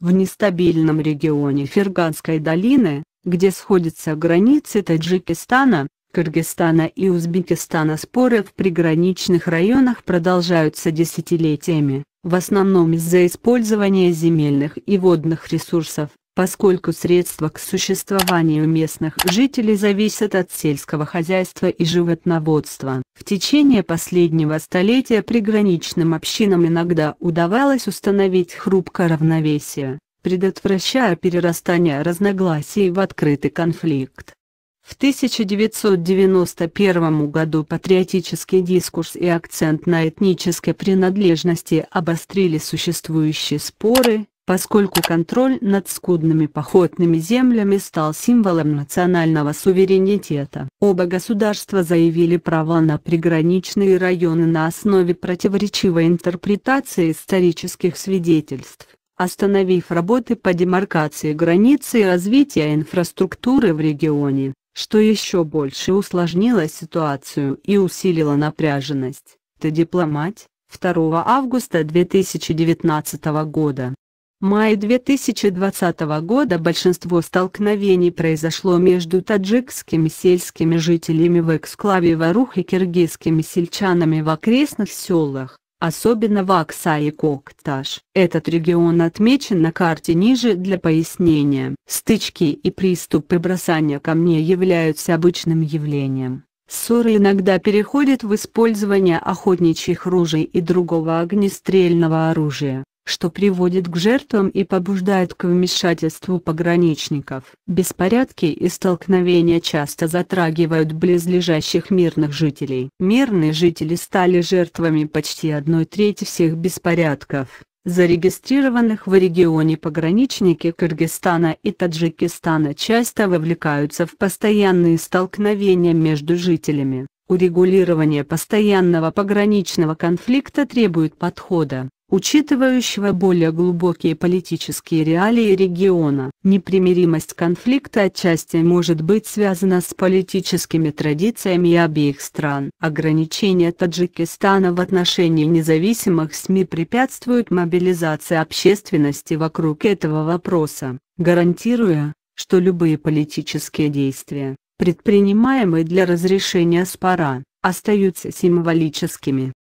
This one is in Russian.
В нестабильном регионе Ферганской долины, где сходятся границы Таджикистана, Кыргызстана и Узбекистана споры в приграничных районах продолжаются десятилетиями, в основном из-за использования земельных и водных ресурсов, поскольку средства к существованию местных жителей зависят от сельского хозяйства и животноводства. В течение последнего столетия приграничным общинам иногда удавалось установить хрупкое равновесие, предотвращая перерастание разногласий в открытый конфликт. В 1991 году патриотический дискурс и акцент на этнической принадлежности обострили существующие споры, поскольку контроль над скудными походными землями стал символом национального суверенитета. Оба государства заявили права на приграничные районы на основе противоречивой интерпретации исторических свидетельств, остановив работы по демаркации границы и развития инфраструктуры в регионе, что еще больше усложнило ситуацию и усилило напряженность. Ты дипломат? 2 августа 2019 года мае 2020 года большинство столкновений произошло между таджикскими сельскими жителями в эксклаве Варух и киргизскими сельчанами в окрестных селах, особенно в Акса и Кокташ. Этот регион отмечен на карте ниже для пояснения. Стычки и приступы бросания камней являются обычным явлением. Ссоры иногда переходят в использование охотничьих ружей и другого огнестрельного оружия что приводит к жертвам и побуждает к вмешательству пограничников. Беспорядки и столкновения часто затрагивают близлежащих мирных жителей. Мирные жители стали жертвами почти одной трети всех беспорядков, зарегистрированных в регионе пограничники Кыргызстана и Таджикистана часто вовлекаются в постоянные столкновения между жителями. Урегулирование постоянного пограничного конфликта требует подхода, учитывающего более глубокие политические реалии региона. Непримиримость конфликта отчасти может быть связана с политическими традициями обеих стран. Ограничения Таджикистана в отношении независимых СМИ препятствуют мобилизации общественности вокруг этого вопроса, гарантируя, что любые политические действия, предпринимаемые для разрешения спора, остаются символическими.